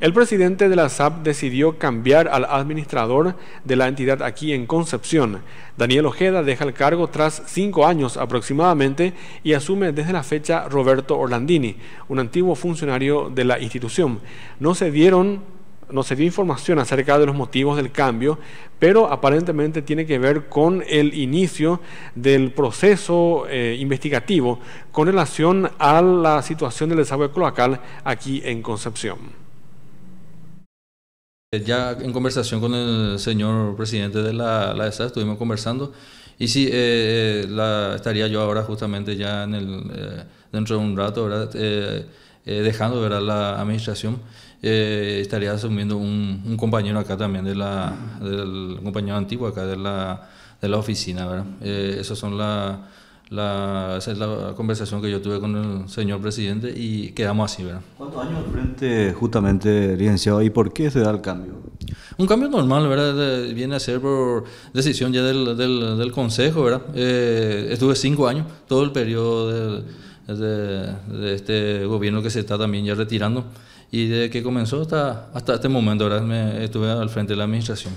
El presidente de la SAP decidió cambiar al administrador de la entidad aquí en Concepción. Daniel Ojeda deja el cargo tras cinco años aproximadamente y asume desde la fecha Roberto Orlandini, un antiguo funcionario de la institución. No se dieron no se dio información acerca de los motivos del cambio, pero aparentemente tiene que ver con el inicio del proceso eh, investigativo con relación a la situación del desagüe cloacal aquí en Concepción. Eh, ya en conversación con el señor presidente de la, ESA estuvimos conversando y sí, eh, eh, la, estaría yo ahora justamente ya en el, dentro de un rato, ¿verdad? Eh, dejando la administración, estaría asumiendo un, compañero acá también, de del compañero antiguo acá de la, de la oficina. ¿verdad? esos son las esa es la conversación que yo tuve con el señor presidente y quedamos así, ¿verdad? ¿Cuántos años frente justamente, licenciado, y por qué se da el cambio? Un cambio normal, ¿verdad? Viene a ser por decisión ya del, del, Consejo, ¿verdad? Eh, estuve cinco años, todo el periodo de, este gobierno que se está también ya retirando y desde que comenzó hasta, hasta este momento, ¿verdad? Me, estuve al frente de la administración.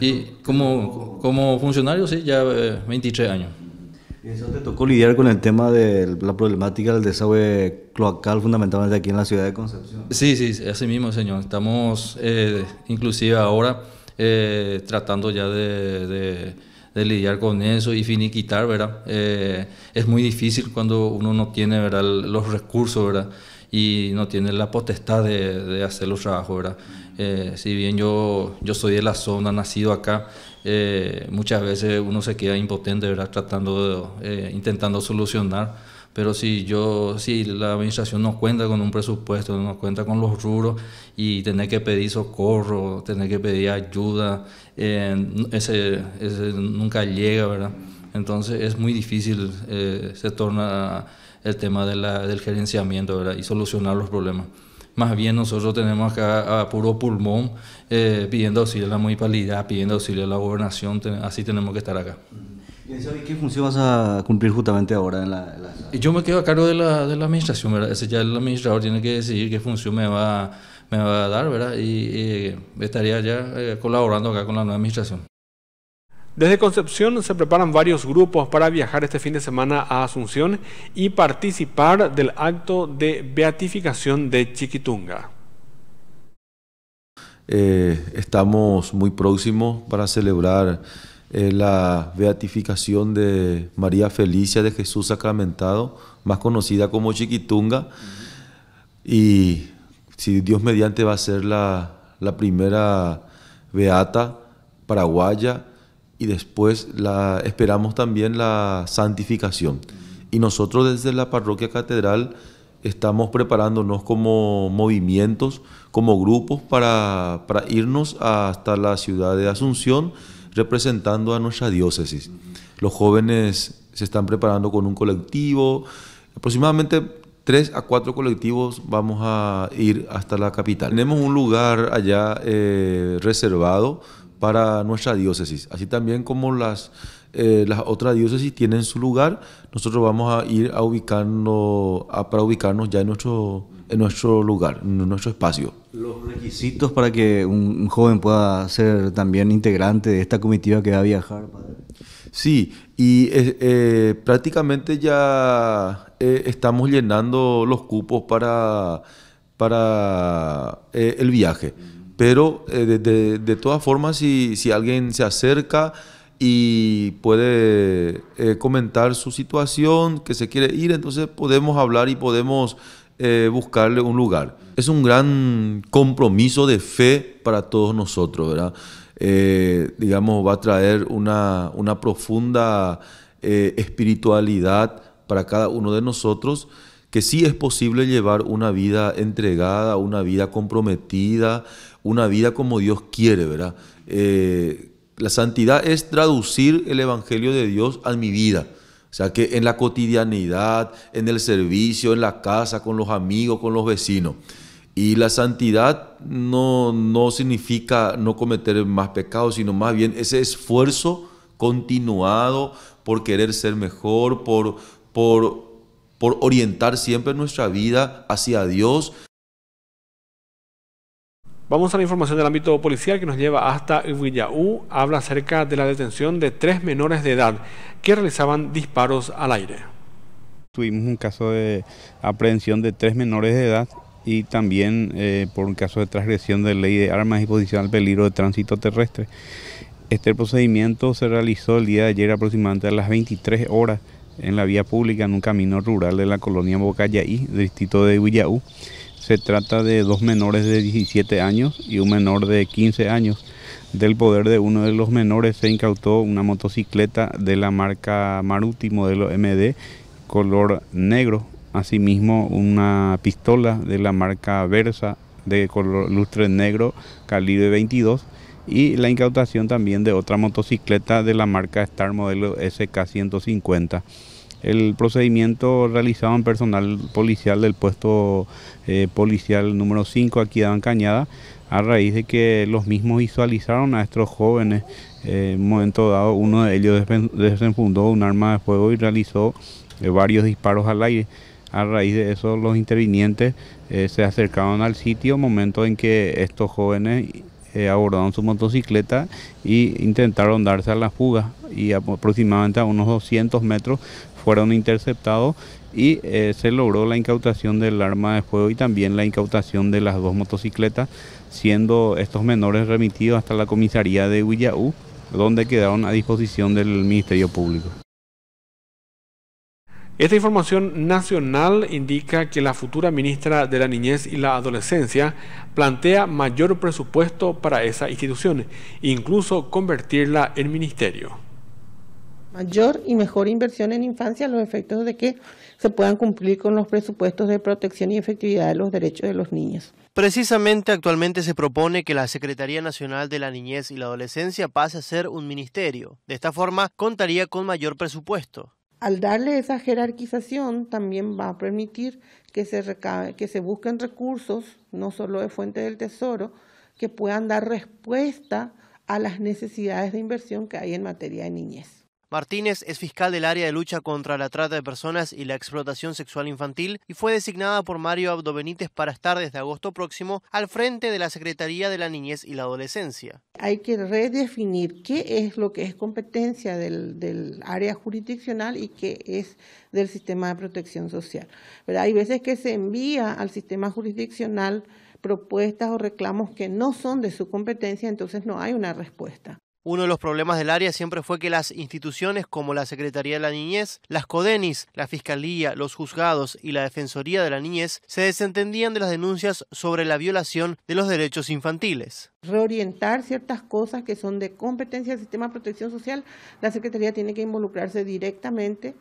Y como, como funcionario, sí, ya 23 eh, años eso te tocó lidiar con el tema de la problemática del desagüe cloacal fundamentalmente aquí en la ciudad de Concepción? Sí, sí, así mismo, señor. Estamos eh, inclusive ahora eh, tratando ya de, lidiar con eso y finiquitar, ¿verdad? Eh, es muy difícil cuando uno no tiene ¿verdad? los recursos, ¿verdad? y no tiene la potestad de, de hacer los trabajos, ¿verdad? Eh, si bien yo, soy de la zona, nacido acá, eh, muchas veces uno se queda impotente, ¿verdad? Tratando eh, intentando solucionar. Pero si yo, si la administración no cuenta con un presupuesto, no cuenta con los rubros y tener que pedir socorro, tener que pedir ayuda, ese, nunca llega, ¿verdad? Entonces es muy difícil, se torna el tema del gerenciamiento y solucionar los problemas. Más bien nosotros tenemos acá a puro pulmón eh, pidiendo auxilio a la municipalidad, pidiendo auxilio a la gobernación, así tenemos que estar acá. ¿Y qué función vas a cumplir justamente ahora en la, Yo me quedo a cargo de la, de la administración, ¿verdad? Ese ya el administrador tiene que decidir qué función me va, me va a dar, ¿verdad? Y, eh, estaría ya eh, colaborando acá con la nueva administración. Desde Concepción se preparan varios grupos para viajar este fin de semana a Asunción y participar del acto de beatificación de Chiquitunga. Eh, estamos muy próximos para celebrar eh, la beatificación de María Felicia de Jesús Sacramentado, más conocida como Chiquitunga, y si Dios mediante va a ser la primera beata paraguaya y después la, esperamos también la santificación. Y nosotros desde la parroquia catedral estamos preparándonos como movimientos, como grupos para, para irnos hasta la ciudad de Asunción representando a nuestra diócesis. Los jóvenes se están preparando con un colectivo, aproximadamente tres a cuatro colectivos vamos a ir hasta la capital. Tenemos un lugar allá eh, reservado para nuestra diócesis. Así también como las, eh, las otras diócesis tienen su lugar, nosotros vamos a ir a ubicarnos, para ubicarnos ya en nuestro, en nuestro lugar, en nuestro espacio. Los requisitos para que un, joven pueda ser también integrante de esta comitiva que va a viajar. Sí, y eh, eh, prácticamente ya estamos llenando los cupos para, para el viaje. Pero eh, de, todas formas, si, si, alguien se acerca y puede eh, comentar su situación, que se quiere ir, entonces podemos hablar y podemos eh, buscarle un lugar. Es un gran compromiso de fe para todos nosotros, ¿verdad? digamos, va a traer una, una profunda espiritualidad para cada uno de nosotros que sí es posible llevar una vida entregada, una vida comprometida, una vida como Dios quiere, ¿verdad? Eh, la santidad es traducir el Evangelio de Dios a mi vida. O sea, que en la cotidianidad, en el servicio, en la casa, con los amigos, con los vecinos. Y la santidad no, significa no cometer más pecados, sino más bien ese esfuerzo continuado por querer ser mejor, por, por por orientar siempre nuestra vida hacia Dios. Vamos a la información del ámbito policial que nos lleva hasta Villaú. Habla acerca de la detención de tres menores de edad que realizaban disparos al aire. Tuvimos un caso de aprehensión de tres menores de edad y también eh, por un caso de transgresión de ley de armas y posición al peligro de tránsito terrestre. Este procedimiento se realizó el día de ayer aproximadamente a las 23 horas en la vía pública en un camino rural de la colonia Bocayaí, distrito de Villaú. Se trata de dos menores de 17 años y un menor de 15 años. Del poder de uno de los menores se incautó una motocicleta de la marca Maruti modelo MD color negro, asimismo una pistola de la marca Versa de color lustre negro calibre 22 y la incautación también de otra motocicleta de la marca Star modelo SK150. El procedimiento realizado en personal policial del puesto eh, policial número 5 aquí de Cañada, a raíz de que los mismos visualizaron a estos jóvenes. Eh, en un momento dado, uno de ellos desenfundó un arma de fuego y realizó eh, varios disparos al aire. A raíz de eso, los intervinientes se acercaron al sitio, momento en que estos jóvenes eh, abordaron su motocicleta e intentaron darse a la fuga y aproximadamente a unos 200 metros fueron interceptados y eh, se logró la incautación del arma de fuego y también la incautación de las dos motocicletas, siendo estos menores remitidos hasta la comisaría de Huillaú, donde quedaron a disposición del Ministerio Público. Esta información nacional indica que la futura ministra de la Niñez y la Adolescencia plantea mayor presupuesto para esa institución, incluso convertirla en ministerio. Mayor y mejor inversión en infancia a los efectos de que se puedan cumplir con los presupuestos de protección y efectividad de los derechos de los niños. Precisamente actualmente se propone que la Secretaría Nacional de la Niñez y la Adolescencia pase a ser un ministerio. De esta forma contaría con mayor presupuesto al darle esa jerarquización también va a permitir que se, que se busquen recursos, no solo de fuente del tesoro, que puedan dar respuesta a las necesidades de inversión que hay en materia de niñez. Martínez es fiscal del área de lucha contra la trata de personas y la explotación sexual infantil y fue designada por Mario Abdo Benítez para estar desde agosto próximo al frente de la Secretaría de la Niñez y la Adolescencia. Hay que redefinir qué es lo que es competencia del, del área jurisdiccional y qué es del sistema de protección social. Pero hay veces que se envía al sistema jurisdiccional propuestas o reclamos que no son de su competencia, entonces no hay una respuesta. Uno de los problemas del área siempre fue que las instituciones como la Secretaría de la Niñez, las CODENIS, la Fiscalía, los juzgados y la Defensoría de la Niñez se desentendían de las denuncias sobre la violación de los derechos infantiles. Reorientar ciertas cosas que son de competencia del sistema de protección social, la Secretaría tiene que involucrarse directamente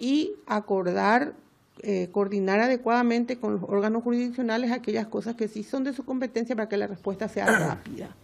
y acordar eh, coordinar adecuadamente con los órganos jurisdiccionales aquellas cosas que sí son de su competencia para que la respuesta sea rápida.